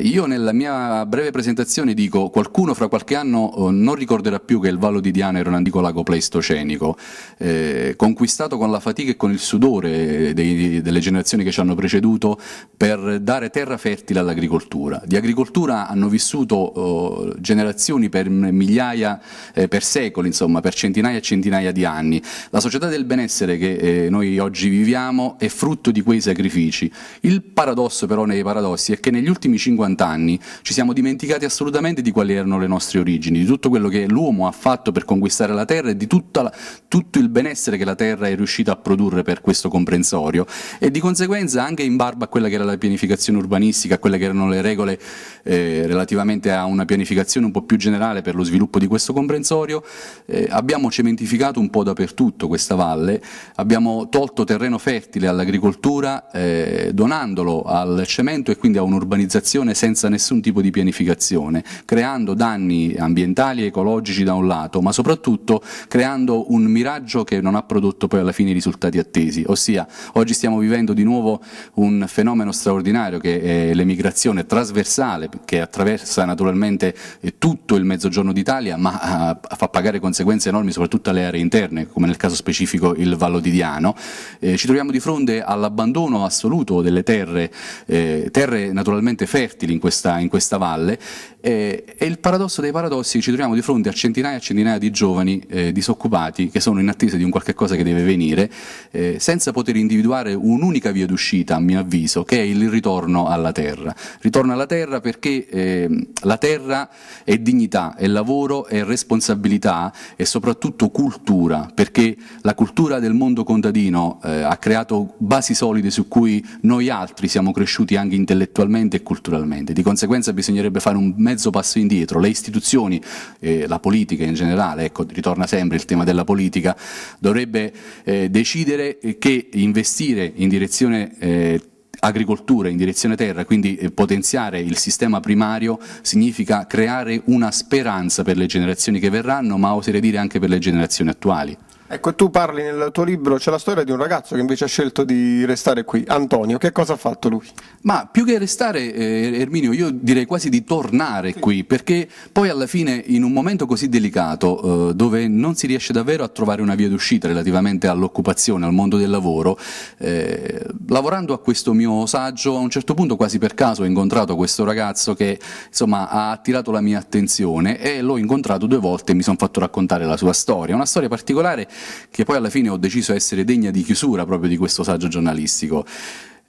Io nella mia breve presentazione dico qualcuno fra qualche anno eh, non ricorderà più che il Vallo di Diana era un antico lago pleistocenico, eh, conquistato con la fatica e con il sudore eh, dei, delle generazioni che ci hanno preceduto per dare terra fertile all'agricoltura. Di agricoltura hanno vissuto eh, generazioni per migliaia, eh, per secoli, insomma, per centinaia e centinaia di anni. La società del benessere che eh, noi oggi viviamo è frutto di quei sacrifici. Il paradosso però nei paradossi è che negli ultimi 50 50 anni ci siamo dimenticati assolutamente di quali erano le nostre origini, di tutto quello che l'uomo ha fatto per conquistare la Terra e di la, tutto il benessere che la Terra è riuscita a produrre per questo comprensorio e di conseguenza anche in barba a quella che era la pianificazione urbanistica, a quelle che erano le regole eh, relativamente a una pianificazione un po' più generale per lo sviluppo di questo comprensorio, eh, abbiamo cementificato un po' dappertutto questa valle, abbiamo tolto terreno fertile all'agricoltura eh, donandolo al cemento e quindi a un'urbanizzazione senza nessun tipo di pianificazione, creando danni ambientali e ecologici da un lato, ma soprattutto creando un miraggio che non ha prodotto poi alla fine i risultati attesi, ossia oggi stiamo vivendo di nuovo un fenomeno straordinario che è l'emigrazione trasversale che attraversa naturalmente eh, tutto il mezzogiorno d'Italia, ma eh, fa pagare conseguenze enormi soprattutto alle aree interne, come nel caso specifico il Vallo di Diano. Eh, ci troviamo di fronte all'abbandono assoluto delle terre, eh, terre naturalmente fertili, utili in questa, in questa valle eh, e il paradosso dei paradossi è che ci troviamo di fronte a centinaia e centinaia di giovani eh, disoccupati che sono in attesa di un qualche cosa che deve venire eh, senza poter individuare un'unica via d'uscita a mio avviso che è il ritorno alla terra. Ritorno alla terra perché ehm, la terra è dignità, è lavoro, è responsabilità e soprattutto cultura perché la cultura del mondo contadino eh, ha creato basi solide su cui noi altri siamo cresciuti anche intellettualmente e culturalmente assolutamente. Di conseguenza bisognerebbe fare un mezzo passo indietro. Le istituzioni, eh, la politica in generale, ecco, ritorna sempre il tema della politica, dovrebbe eh, decidere che investire in direzione eh, agricoltura in direzione terra, quindi eh, potenziare il sistema primario significa creare una speranza per le generazioni che verranno, ma oserei dire anche per le generazioni attuali. Ecco, tu parli nel tuo libro, c'è la storia di un ragazzo che invece ha scelto di restare qui, Antonio, che cosa ha fatto lui? Ma più che restare, eh, Erminio, io direi quasi di tornare sì. qui, perché poi alla fine in un momento così delicato, eh, dove non si riesce davvero a trovare una via d'uscita relativamente all'occupazione, al mondo del lavoro, eh, lavorando a questo mio saggio, a un certo punto quasi per caso ho incontrato questo ragazzo che insomma, ha attirato la mia attenzione e l'ho incontrato due volte e mi sono fatto raccontare la sua storia, una storia particolare che poi alla fine ho deciso essere degna di chiusura proprio di questo saggio giornalistico.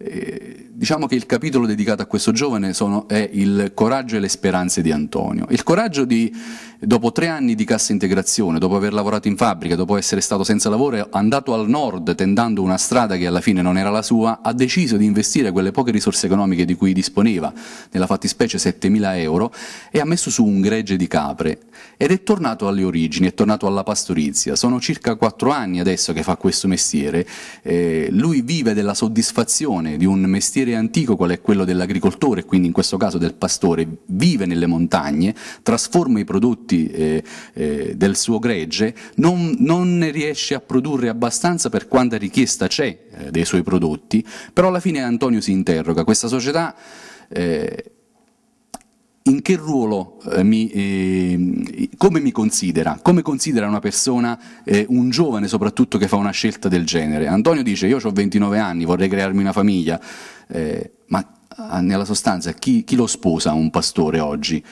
Eh, diciamo che il capitolo dedicato a questo giovane sono, è il coraggio e le speranze di Antonio. Il coraggio di, dopo tre anni di cassa integrazione, dopo aver lavorato in fabbrica, dopo essere stato senza lavoro, andato al nord tentando una strada che alla fine non era la sua, ha deciso di investire quelle poche risorse economiche di cui disponeva, nella fattispecie 7.000 euro, e ha messo su un gregge di capre ed è tornato alle origini, è tornato alla pastorizia. Sono circa quattro anni adesso che fa questo mestiere. Eh, lui vive della soddisfazione di un mestiere antico qual è quello dell'agricoltore, quindi in questo caso del pastore, vive nelle montagne, trasforma i prodotti eh, eh, del suo gregge, non, non, ne riesce a produrre abbastanza per quanta richiesta c'è eh, dei suoi prodotti, però alla fine Antonio si interroga, questa società... Eh, in che ruolo eh, mi, eh, come mi considera, come considera una persona, eh, un giovane soprattutto che fa una scelta del genere. Antonio dice io ho 29 anni, vorrei crearmi una famiglia, eh, ma ah, nella sostanza chi, chi lo sposa un pastore oggi?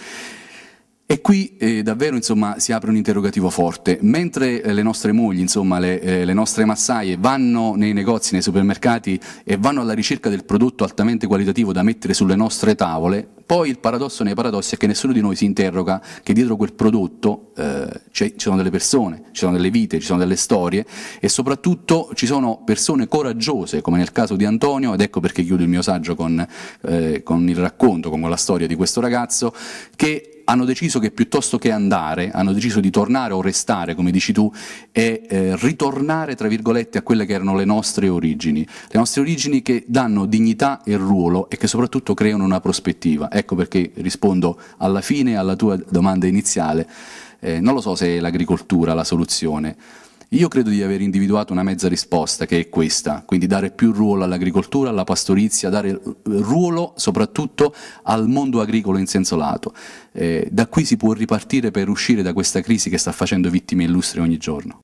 E qui eh, davvero insomma, si apre un interrogativo forte. Mentre eh, le nostre mogli, insomma, le, eh, le, nostre massaie vanno nei negozi, nei supermercati e vanno alla ricerca del prodotto altamente qualitativo da mettere sulle nostre tavole, poi il paradosso nei paradossi è che nessuno di noi si interroga che dietro quel prodotto eh, cioè, ci sono delle persone, ci sono delle vite, ci sono delle storie e soprattutto ci sono persone coraggiose, come nel caso di Antonio, ed ecco perché chiudo il mio saggio con, eh, con il racconto, con la storia di questo ragazzo, che hanno deciso che piuttosto che andare, hanno deciso di tornare o restare, come dici tu, e eh, ritornare, tra virgolette, a quelle che erano le nostre origini. Le nostre origini che danno dignità e ruolo e che soprattutto creano una prospettiva. Ecco perché rispondo alla fine alla tua domanda iniziale. Eh, non lo so se è l'agricoltura la soluzione. Io credo di aver individuato una mezza risposta che è questa, quindi dare più ruolo all'agricoltura, alla pastorizia, dare ruolo soprattutto al mondo agricolo in senso lato. Eh, da qui si può ripartire per uscire da questa crisi che sta facendo vittime illustri ogni giorno.